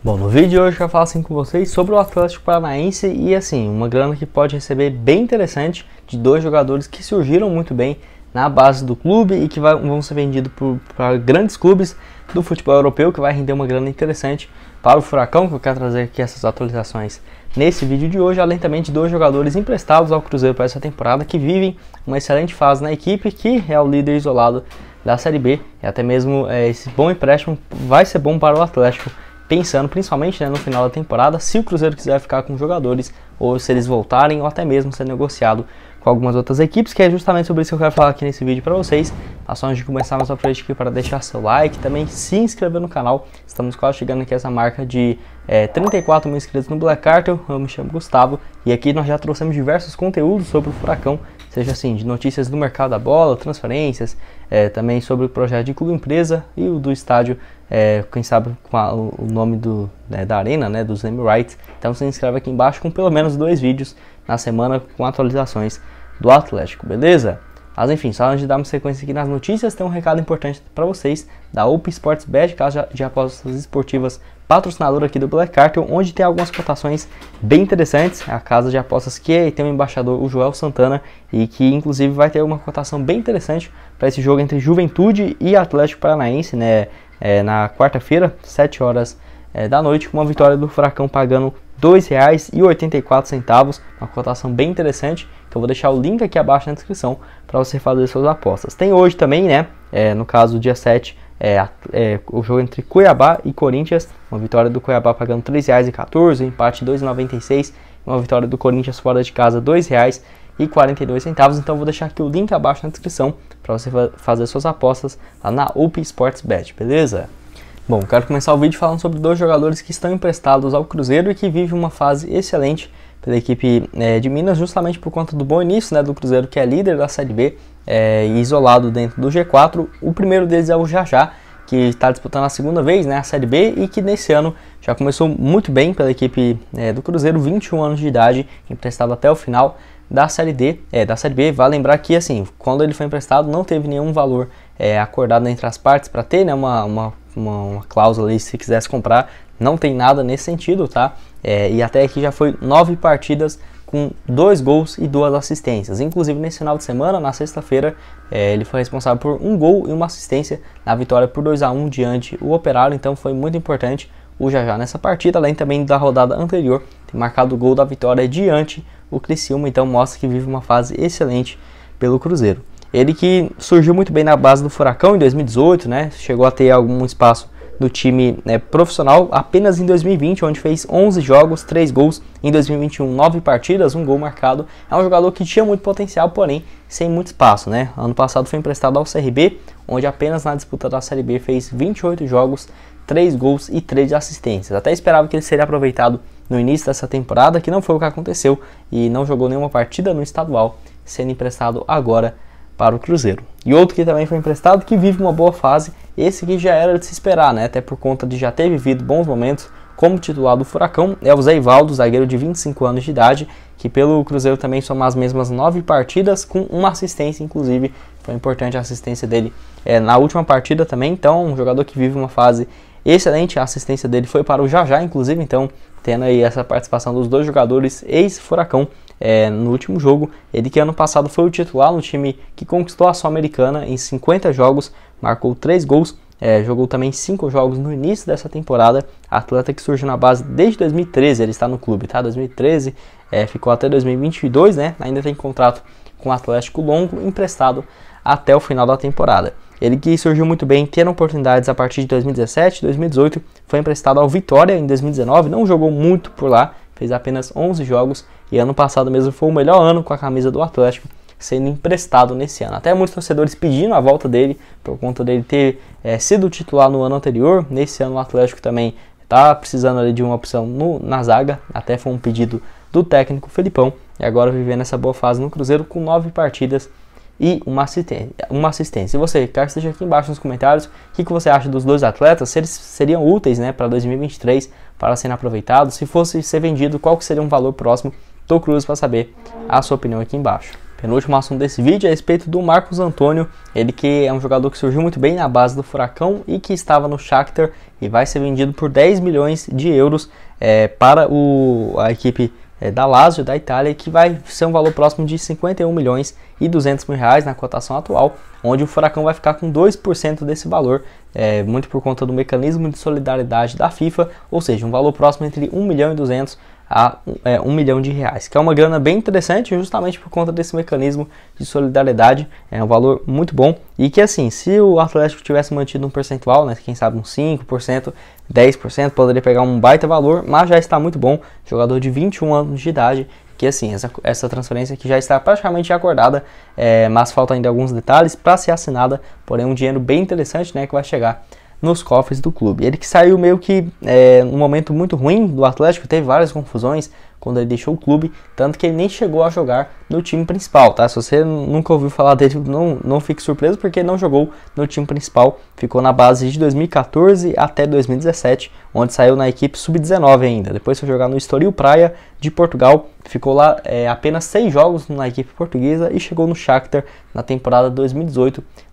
Bom, no vídeo de hoje eu quero falar assim com vocês sobre o Atlético Paranaense e assim, uma grana que pode receber bem interessante de dois jogadores que surgiram muito bem na base do clube e que vai, vão ser vendidos para grandes clubes do futebol europeu, que vai render uma grana interessante para o Furacão, que eu quero trazer aqui essas atualizações nesse vídeo de hoje, além também de dois jogadores emprestados ao Cruzeiro para essa temporada, que vivem uma excelente fase na equipe, que é o líder isolado da Série B, e até mesmo é, esse bom empréstimo vai ser bom para o Atlético pensando principalmente né, no final da temporada, se o Cruzeiro quiser ficar com jogadores, ou se eles voltarem, ou até mesmo ser negociado com algumas outras equipes, que é justamente sobre isso que eu quero falar aqui nesse vídeo para vocês. Tá só antes de começar mais uma frente aqui para deixar seu like, também se inscrever no canal, estamos quase chegando aqui a essa marca de é, eh, 34 mil inscritos no Black Cartel, eu me chamo Gustavo, e aqui nós já trouxemos diversos conteúdos sobre o Furacão, seja assim, de notícias do mercado da bola, transferências, é, também sobre o projeto de clube empresa e o do estádio, é, quem sabe com a, o nome do, né, da arena, né, dos Emirates. Então se inscreve aqui embaixo com pelo menos dois vídeos na semana com atualizações do Atlético, beleza? Mas enfim, só antes de darmos sequência aqui nas notícias, tem um recado importante para vocês da UP Sports Bet, casa de apostas esportivas patrocinadora aqui do Black Cartel, onde tem algumas cotações bem interessantes. A casa de apostas que é, tem o embaixador, o Joel Santana, e que inclusive vai ter uma cotação bem interessante para esse jogo entre Juventude e Atlético Paranaense, né? É, na quarta-feira, 7 horas é, da noite, com uma vitória do Furacão pagando R$ 2,84, uma cotação bem interessante. Então vou deixar o link aqui abaixo na descrição para você fazer suas apostas. Tem hoje também, né? É, no caso, dia 7, é, é, o jogo entre Cuiabá e Corinthians. Uma vitória do Cuiabá pagando R$ 3,14, empate R$ 2,96. Uma vitória do Corinthians fora de casa R$ 2,42. Então vou deixar aqui o link abaixo na descrição para você fazer suas apostas lá na UP Sports Bet, beleza? Bom, quero começar o vídeo falando sobre dois jogadores que estão emprestados ao Cruzeiro e que vivem uma fase excelente pela equipe é, de Minas, justamente por conta do bom início né, do Cruzeiro, que é líder da Série B é, isolado dentro do G4. O primeiro deles é o Jajá, que está disputando a segunda vez né, a Série B e que nesse ano já começou muito bem pela equipe é, do Cruzeiro, 21 anos de idade, emprestado até o final da Série D, é, da Série B. Vale lembrar que assim, quando ele foi emprestado não teve nenhum valor é, acordado entre as partes para ter né, uma, uma, uma, uma cláusula se quisesse comprar. Não tem nada nesse sentido, tá? É, e até aqui já foi nove partidas com dois gols e duas assistências. Inclusive nesse final de semana, na sexta-feira, é, ele foi responsável por um gol e uma assistência na vitória por 2 a 1 diante o Operário. Então foi muito importante o Jajá nessa partida, além também da rodada anterior, tem marcado o gol da vitória diante o Criciúma. Então mostra que vive uma fase excelente pelo Cruzeiro. Ele que surgiu muito bem na base do Furacão em 2018, né? Chegou a ter algum espaço do time né, profissional apenas em 2020, onde fez 11 jogos, 3 gols. Em 2021, 9 partidas, um gol marcado. É um jogador que tinha muito potencial, porém sem muito espaço. Né? Ano passado foi emprestado ao CRB, onde apenas na disputa da Série B fez 28 jogos, 3 gols e 3 assistências. Até esperava que ele seria aproveitado no início dessa temporada, que não foi o que aconteceu e não jogou nenhuma partida no estadual, sendo emprestado agora para o Cruzeiro. E outro que também foi emprestado, que vive uma boa fase, esse que já era de se esperar, né? Até por conta de já ter vivido bons momentos como titular do Furacão, é o Zé Ivaldo, zagueiro de 25 anos de idade, que pelo Cruzeiro também soma as mesmas nove partidas, com uma assistência, inclusive. Foi importante a assistência dele é, na última partida também, então um jogador que vive uma fase excelente, a assistência dele foi para o Jajá, inclusive, então tendo aí essa participação dos dois jogadores ex-Furacão é, no último jogo. Ele que ano passado foi o titular no time que conquistou a Sul-Americana em 50 jogos, marcou 3 gols, é, jogou também 5 jogos no início dessa temporada. Atleta que surgiu na base desde 2013, ele está no clube, tá? 2013, é, ficou até 2022, né? Ainda tem contrato com o Atlético Longo, emprestado até o final da temporada. Ele que surgiu muito bem, tendo oportunidades a partir de 2017, 2018, foi emprestado ao Vitória em 2019, não jogou muito por lá, fez apenas 11 jogos e ano passado mesmo foi o melhor ano com a camisa do Atlético sendo emprestado nesse ano. Até muitos torcedores pedindo a volta dele por conta dele ter é, sido titular no ano anterior. Nesse ano o Atlético também está precisando ali, de uma opção no, na zaga. Até foi um pedido do técnico Felipão. E agora vivendo essa boa fase no Cruzeiro com nove partidas e uma assistência. Uma assistência. E você, quero que esteja aqui embaixo nos comentários o que, que você acha dos dois atletas, se eles seriam úteis né, para 2023, para serem aproveitados, se fosse ser vendido, qual que seria um valor próximo Tô curioso para saber a sua opinião aqui embaixo. Penúltimo assunto desse vídeo é a respeito do Marcos Antônio, ele que é um jogador que surgiu muito bem na base do Furacão e que estava no Shakhtar e vai ser vendido por 10 milhões de euros é, para o, a equipe é, da Lazio, da Itália, que vai ser um valor próximo de 51 milhões e 200 mil reais na cotação atual, onde o Furacão vai ficar com 2% desse valor, é, muito por conta do mecanismo de solidariedade da FIFA, ou seja, um valor próximo entre 1 milhão e 200 a é, um milhão de reais, que é uma grana bem interessante justamente por conta desse mecanismo de solidariedade, é um valor muito bom e que assim, se o Atlético tivesse mantido um percentual, né, quem sabe uns 5%, 10%, poderia pegar um baita valor, mas já está muito bom, jogador de 21 anos de idade, que assim, essa, essa transferência que já está praticamente acordada, é, mas falta ainda alguns detalhes para ser assinada, porém um dinheiro bem interessante né, que vai chegar nos cofres do clube. Ele que saiu meio que é, num momento muito ruim do Atlético, teve várias confusões quando ele deixou o clube, tanto que ele nem chegou a jogar no time principal, tá? Se você nunca ouviu falar dele, não, não fique surpreso porque ele não jogou no time principal, ficou na base de 2014 até 2017, onde saiu na equipe sub-19 ainda. Depois foi jogar no Estoril Praia de Portugal, ficou lá é, apenas seis jogos na equipe portuguesa e chegou no Shakhtar na temporada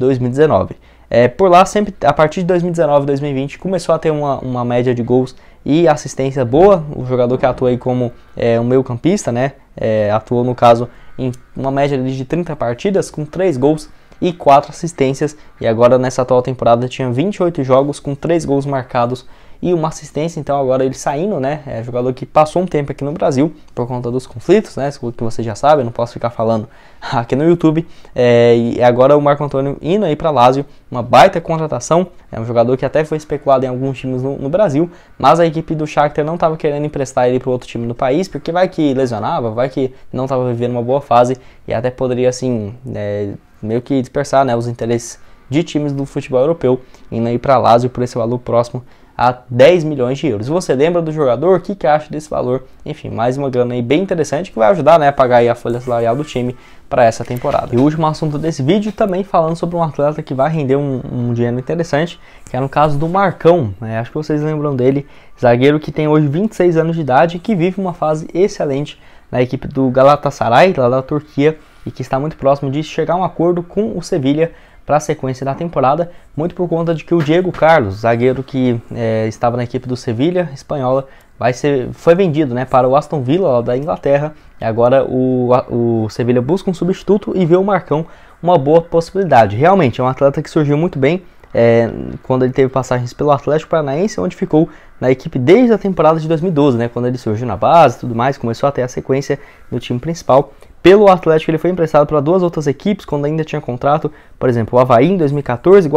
2018-2019. É, por lá, sempre a partir de 2019 2020, começou a ter uma, uma média de gols e assistência boa. O jogador que atua aí como é, um meio-campista, né? É, atuou no caso em uma média de 30 partidas com 3 gols e 4 assistências. E agora nessa atual temporada tinha 28 jogos com 3 gols marcados e uma assistência. Então agora ele saindo, né? É jogador que passou um tempo aqui no Brasil por conta dos conflitos, né? Isso que você já sabe, não posso ficar falando aqui no YouTube. É, e agora o Marco Antônio indo aí para Lazio, uma baita contratação. É um jogador que até foi especulado em alguns times no, no Brasil, mas a equipe do Shakhtar não estava querendo emprestar ele para outro time do país, porque vai que lesionava, vai que não estava vivendo uma boa fase e até poderia assim é, meio que dispersar né, os interesses de times do futebol europeu indo aí para Lazio por esse valor próximo a 10 milhões de euros. Você lembra do jogador? O que, que acha desse valor? Enfim, mais uma grana aí bem interessante que vai ajudar né, a pagar a folha salarial do time para essa temporada. E o último assunto desse vídeo também falando sobre um atleta que vai render um, um dinheiro interessante, que é no caso do Marcão. Né? Acho que vocês lembram dele, zagueiro que tem hoje 26 anos de idade e que vive uma fase excelente na equipe do Galatasaray, lá da Turquia, e que está muito próximo de chegar a um acordo com o Sevilha para a sequência da temporada, muito por conta de que o Diego Carlos, zagueiro que é, estava na equipe do Sevilha espanhola, vai ser, foi vendido né, para o Aston Villa da Inglaterra. E agora o, o Sevilha busca um substituto e vê o Marcão uma boa possibilidade. Realmente é um atleta que surgiu muito bem é, quando ele teve passagens pelo Atlético Paranaense, onde ficou na equipe desde a temporada de 2012, né, quando ele surgiu na base e tudo mais, começou até a sequência no time principal. Pelo Atlético, ele foi emprestado para duas outras equipes quando ainda tinha contrato, por exemplo, o Havaí em 2014,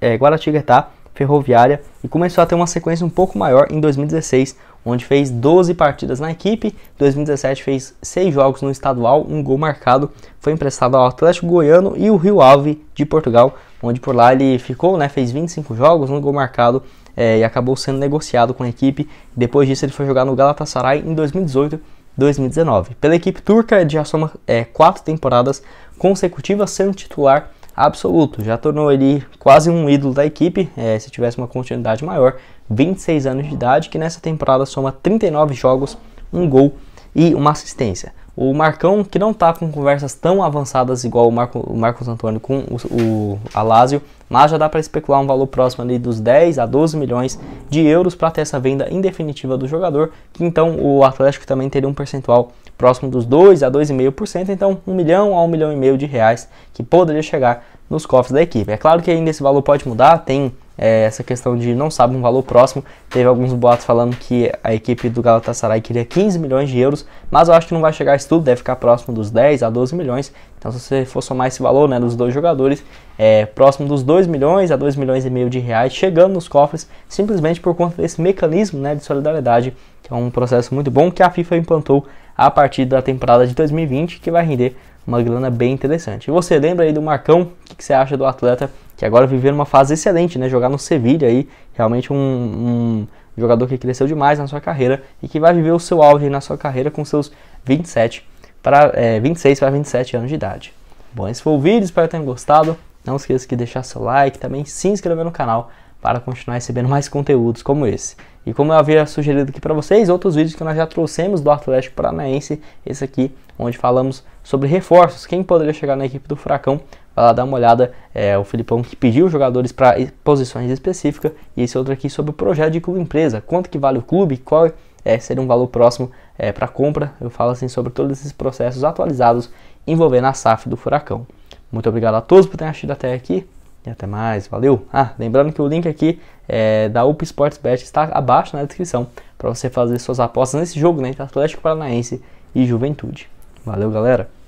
é, Guaratinguetá, Ferroviária, e começou a ter uma sequência um pouco maior em 2016, onde fez 12 partidas na equipe, 2017 fez 6 jogos no estadual, um gol marcado, foi emprestado ao Atlético Goiano e o Rio Ave de Portugal, onde por lá ele ficou, né, fez 25 jogos, um gol marcado é, e acabou sendo negociado com a equipe. Depois disso ele foi jogar no Galatasaray em 2018 2019. Pela equipe turca, ele já soma é, quatro temporadas consecutivas sendo titular absoluto. Já tornou ele quase um ídolo da equipe, é, se tivesse uma continuidade maior. 26 anos de idade, que nessa temporada soma 39 jogos, um gol e uma assistência. O Marcão, que não está com conversas tão avançadas igual o, Marco, o Marcos Antônio com o, o Alásio, mas já dá para especular um valor próximo ali dos 10 a 12 milhões de euros para ter essa venda indefinitiva do jogador, que então o Atlético também teria um percentual próximo dos 2 a 2,5%, então 1 milhão a 1 milhão e meio de reais que poderia chegar nos cofres da equipe. É claro que ainda esse valor pode mudar, tem é, essa questão de não sabe um valor próximo. Teve alguns boatos falando que a equipe do Galatasaray queria 15 milhões de euros, mas eu acho que não vai chegar a isso tudo, deve ficar próximo dos 10 a 12 milhões. Então, se você for somar esse valor né, dos dois jogadores, é, próximo dos 2 milhões a 2 milhões e meio de reais, chegando nos cofres, simplesmente por conta desse mecanismo né, de solidariedade, que é um processo muito bom que a FIFA implantou a partir da temporada de 2020, que vai render uma grana bem interessante. E você lembra aí do Marcão? O que, que você acha do atleta? que agora viveu numa fase excelente, né? Jogar no Sevilha aí, realmente um, um, jogador que cresceu demais na sua carreira e que vai viver o seu auge na sua carreira com seus 27 para é, 26 para 27 anos de idade. Bom, esse foi o vídeo, espero que tenham gostado. Não esqueça de deixar seu like, também se inscrever no canal para continuar recebendo mais conteúdos como esse. E como eu havia sugerido aqui para vocês, outros vídeos que nós já trouxemos do Atlético Paranaense, esse aqui, onde falamos sobre reforços, quem poderia chegar na equipe do Furacão Vai lá dar uma olhada. É o Filipão que pediu jogadores para posições específicas. E esse outro aqui sobre o projeto de clube empresa. Quanto que vale o clube? Qual é, seria um valor próximo é, para compra? Eu falo assim sobre todos esses processos atualizados envolvendo a SAF do Furacão. Muito obrigado a todos por terem assistido até aqui. E até mais, valeu! Ah, lembrando que o link aqui é, da UP Sportsbet está abaixo na descrição para você fazer suas apostas nesse jogo né, entre Atlético Paranaense e Juventude. Valeu, galera!